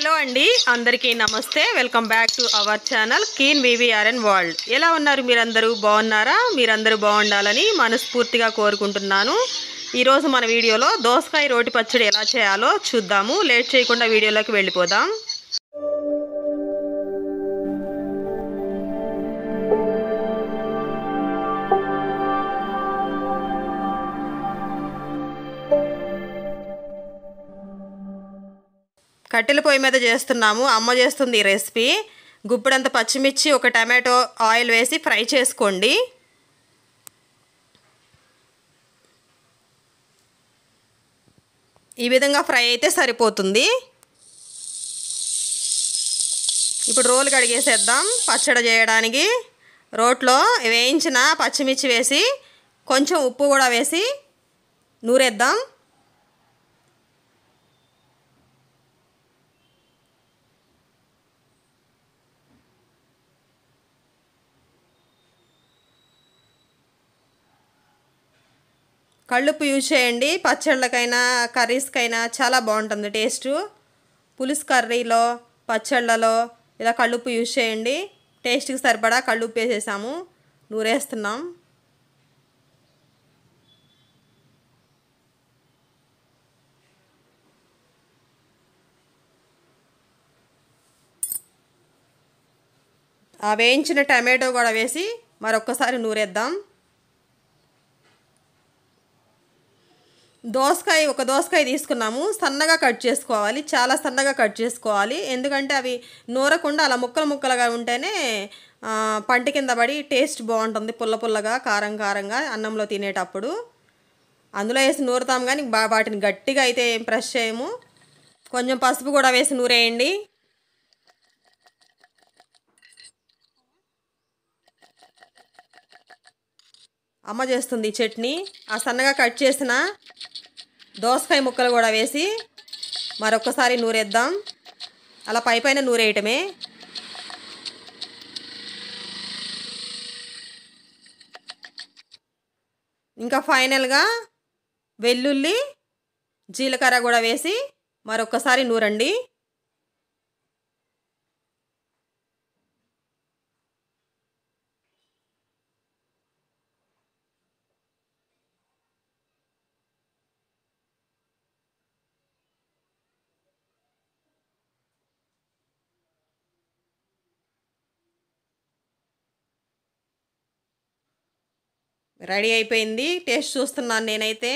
hello అండి అందరికీ నమస్తే welcome back to our channel కీన్ వివిఆర్ఎన్ వరల్డ్ ఎలా ఉన్నారు మీరందరూ బాగున్నారా మీరందరూ బాగుండాలని మనస్ఫూర్తిగా కోరుకుంటున్నాను ఈరోజు మన వీడియోలో దోసకాయ రోటి పచ్చడి ఎలా చేయాలో చూద్దాము లేట్ చేయకుండా వీడియోలోకి వెళ్ళిపోదాం కట్టెల పొయ్యి మీద చేస్తున్నాము అమ్మ చేస్తుంది ఈ రెసిపీ గుప్పిడంత పచ్చిమిర్చి ఒక టమాటో ఆయిల్ వేసి ఫ్రై చేసుకోండి ఈ విధంగా ఫ్రై అయితే సరిపోతుంది ఇప్పుడు రోలు కడిగేసేద్దాం పచ్చడి చేయడానికి రోట్లో వేయించిన పచ్చిమిర్చి వేసి కొంచెం ఉప్పు కూడా వేసి నూరేద్దాం కళ్ళుప్పు యూజ్ చేయండి పచ్చళ్ళకైనా కర్రీస్కైనా చాలా బాగుంటుంది టేస్ట్ పులుసు కర్రీలో పచ్చళ్ళలో ఇలా కళ్ళుప్పు యూజ్ చేయండి టేస్ట్కి సరిపడా కళ్ళుప్పు వేసేసాము నూరేస్తున్నాం ఆ వేయించిన టమాటో కూడా వేసి మరొక్కసారి నూరేద్దాం దోసకాయ ఒక దోసకాయ తీసుకున్నాము సన్నగా కట్ చేసుకోవాలి చాలా సన్నగా కట్ చేసుకోవాలి ఎందుకంటే అవి నూరకుండా అలా ముక్కలు ముక్కలుగా ఉంటేనే పంట కింద పడి టేస్ట్ బాగుంటుంది పుల్ల పుల్లగా కారం కారంగా అన్నంలో తినేటప్పుడు అందులో వేసి నూరుతాం కానీ వాటిని గట్టిగా అయితే ఏం ప్రెష్ చేయము కొంచెం పసుపు కూడా వేసి నూరేయండి అమ్మ చేస్తుంది చట్నీ ఆ సన్నగా కట్ చేసిన దోసకాయ ముక్కలు కూడా వేసి మరొకసారి నూరేద్దాం అలా పై పైన నూరేయటమే ఇంకా ఫైనల్గా వెల్లుల్లి జీలకర్ర కూడా వేసి మరొకసారి నూరండి రెడీ అయిపోయింది టేస్ట్ చూస్తున్నాను నేనైతే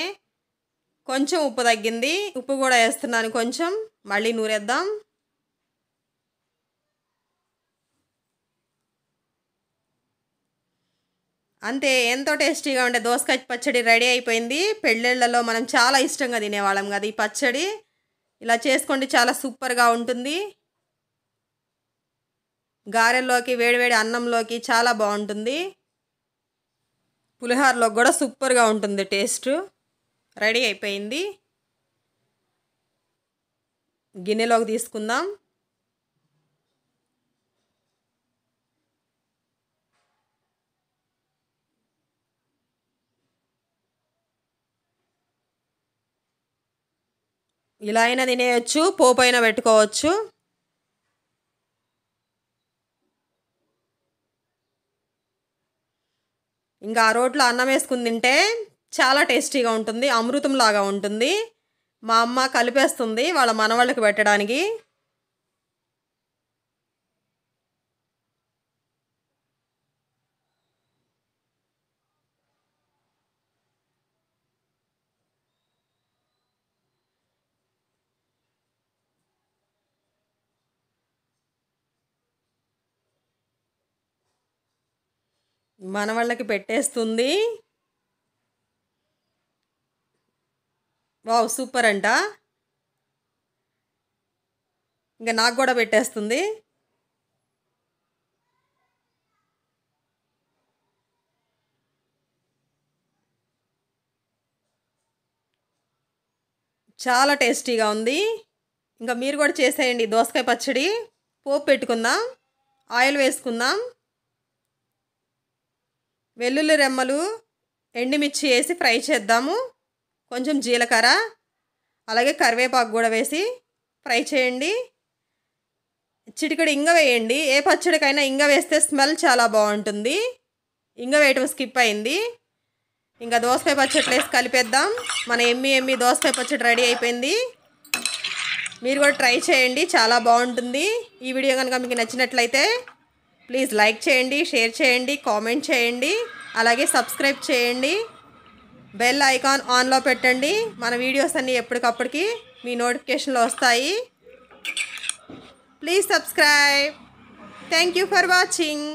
కొంచెం ఉప్పు తగ్గింది ఉప్పు కూడా వేస్తున్నాను కొంచెం మళ్ళీ నూరేద్దాం అంతే ఎంతో టేస్టీగా ఉండే దోసకాయ పచ్చడి రెడీ అయిపోయింది పెళ్ళిళ్ళలో మనం చాలా ఇష్టంగా తినేవాళ్ళం కదా ఈ పచ్చడి ఇలా చేసుకోండి చాలా సూపర్గా ఉంటుంది గారెల్లోకి వేడివేడి అన్నంలోకి చాలా బాగుంటుంది పులిహోరలో కూడా సూపర్గా ఉంటుంది టేస్ట్ రెడీ అయిపోయింది గిన్నెలోకి తీసుకుందాం ఇలా అయినా తినేయచ్చు పోపైన పెట్టుకోవచ్చు ఇంకా ఆ రోట్లో అన్నం వేసుకుని తింటే చాలా టేస్టీగా ఉంటుంది అమృతంలాగా ఉంటుంది మా అమ్మ కలిపేస్తుంది వాళ్ళ మనవాళ్ళకి పెట్టడానికి మన వాళ్ళకి పెట్టేస్తుంది వావ్ సూపర్ అంట ఇంకా నాకు కూడా పెట్టేస్తుంది చాలా టేస్టీగా ఉంది ఇంకా మీరు కూడా చేసేయండి దోసకాయ పచ్చడి పోపు పెట్టుకుందాం ఆయిల్ వేసుకుందాం వెల్లుల్లి రెమ్మలు ఎండుమిర్చి వేసి ఫ్రై చేద్దాము కొంచెం జీలకర్ర అలాగే కరివేపాకు కూడా వేసి ఫ్రై చేయండి చిటికడు ఇంగ వేయండి ఏ పచ్చడికైనా ఇంగ వేస్తే స్మెల్ చాలా బాగుంటుంది ఇంగ వేయటం స్కిప్ అయింది ఇంకా దోసకాయ పచ్చడి వేసి కలిపేద్దాం మన ఎమ్మి ఎమ్మి దోసకాయ పచ్చడి రెడీ అయిపోయింది మీరు కూడా ట్రై చేయండి చాలా బాగుంటుంది ఈ వీడియో కనుక మీకు నచ్చినట్లయితే ప్లీజ్ లైక్ చేయండి షేర్ చేయండి కామెంట్ చేయండి అలాగే సబ్స్క్రైబ్ చేయండి బెల్ ఐకాన్ ఆన్లో పెట్టండి మన వీడియోస్ అన్నీ ఎప్పటికప్పటికి మీ నోటిఫికేషన్లు వస్తాయి please subscribe thank you for watching